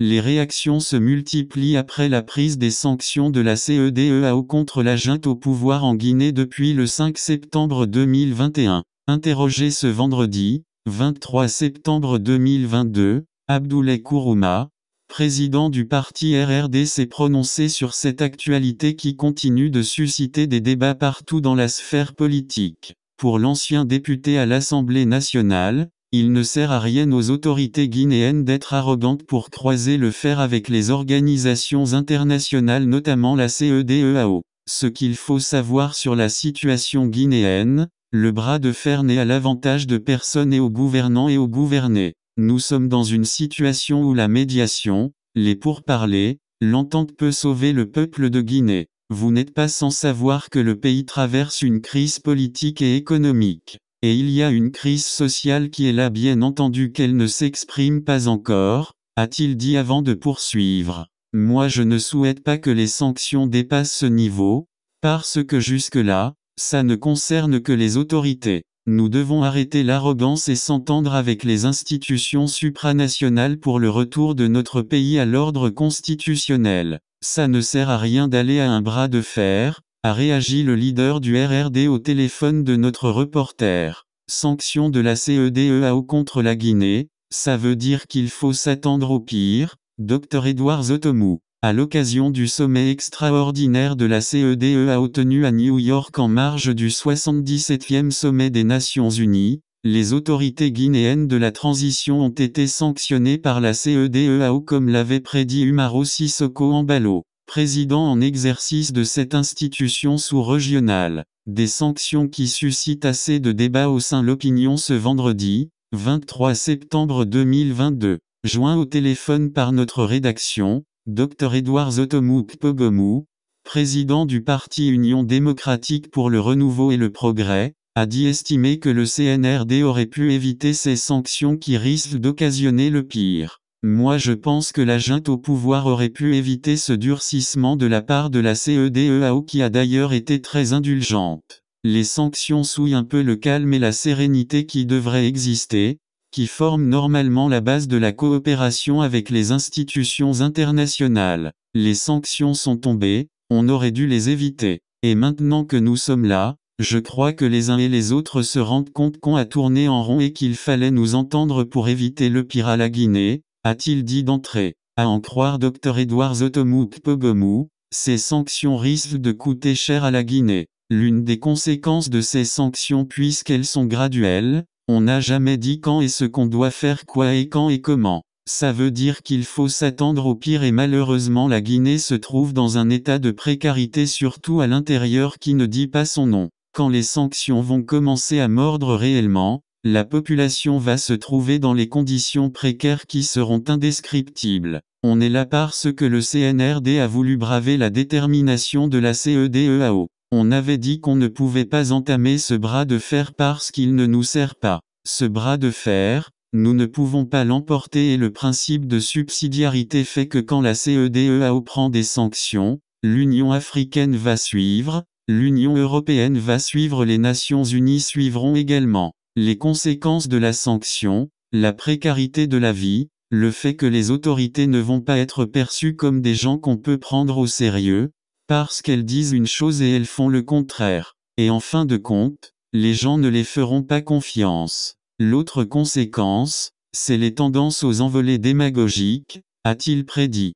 Les réactions se multiplient après la prise des sanctions de la CEDEAO contre la junte au pouvoir en Guinée depuis le 5 septembre 2021. Interrogé ce vendredi, 23 septembre 2022, Abdoulaye Kourouma, président du parti RRD s'est prononcé sur cette actualité qui continue de susciter des débats partout dans la sphère politique. Pour l'ancien député à l'Assemblée nationale, il ne sert à rien aux autorités guinéennes d'être arrogantes pour croiser le fer avec les organisations internationales notamment la CEDEAO. Ce qu'il faut savoir sur la situation guinéenne, le bras de fer n'est à l'avantage de personne et aux gouvernants et aux gouvernés. Nous sommes dans une situation où la médiation, les pourparlers, l'entente peut sauver le peuple de Guinée. Vous n'êtes pas sans savoir que le pays traverse une crise politique et économique. Et il y a une crise sociale qui est là bien entendu qu'elle ne s'exprime pas encore, a-t-il dit avant de poursuivre. Moi je ne souhaite pas que les sanctions dépassent ce niveau, parce que jusque-là, ça ne concerne que les autorités. Nous devons arrêter l'arrogance et s'entendre avec les institutions supranationales pour le retour de notre pays à l'ordre constitutionnel. Ça ne sert à rien d'aller à un bras de fer, a réagi le leader du RRD au téléphone de notre reporter. Sanction de la CEDEAO contre la Guinée, ça veut dire qu'il faut s'attendre au pire, Dr Edouard Zotomou. À l'occasion du sommet extraordinaire de la CEDEAO tenu à New York en marge du 77e sommet des Nations Unies, les autorités guinéennes de la transition ont été sanctionnées par la CEDEAO comme l'avait prédit Umaro Sissoko ballot président en exercice de cette institution sous-régionale. Des sanctions qui suscitent assez de débats au sein de l'opinion ce vendredi, 23 septembre 2022. Joint au téléphone par notre rédaction, Dr Edouard Zotomouk Pogomou, président du parti Union démocratique pour le renouveau et le progrès, a dit estimer que le CNRD aurait pu éviter ces sanctions qui risquent d'occasionner le pire. Moi je pense que la junte au pouvoir aurait pu éviter ce durcissement de la part de la CEDEAO qui a d'ailleurs été très indulgente. Les sanctions souillent un peu le calme et la sérénité qui devraient exister, qui forment normalement la base de la coopération avec les institutions internationales. Les sanctions sont tombées, on aurait dû les éviter. Et maintenant que nous sommes là, je crois que les uns et les autres se rendent compte qu'on a tourné en rond et qu'il fallait nous entendre pour éviter le pire à la Guinée, a-t-il dit d'entrée. À en croire Dr Edouard Zotomouk Pogomou, ces sanctions risquent de coûter cher à la Guinée. L'une des conséquences de ces sanctions puisqu'elles sont graduelles, on n'a jamais dit quand et ce qu'on doit faire quoi et quand et comment. Ça veut dire qu'il faut s'attendre au pire et malheureusement la Guinée se trouve dans un état de précarité surtout à l'intérieur qui ne dit pas son nom. Quand les sanctions vont commencer à mordre réellement, la population va se trouver dans les conditions précaires qui seront indescriptibles. On est là parce que le CNRD a voulu braver la détermination de la CEDEAO. On avait dit qu'on ne pouvait pas entamer ce bras de fer parce qu'il ne nous sert pas. Ce bras de fer, nous ne pouvons pas l'emporter et le principe de subsidiarité fait que quand la CEDEAO prend des sanctions, l'Union africaine va suivre, l'Union européenne va suivre, les Nations unies suivront également. Les conséquences de la sanction, la précarité de la vie, le fait que les autorités ne vont pas être perçues comme des gens qu'on peut prendre au sérieux, parce qu'elles disent une chose et elles font le contraire. Et en fin de compte, les gens ne les feront pas confiance. L'autre conséquence, c'est les tendances aux envolées démagogiques, a-t-il prédit.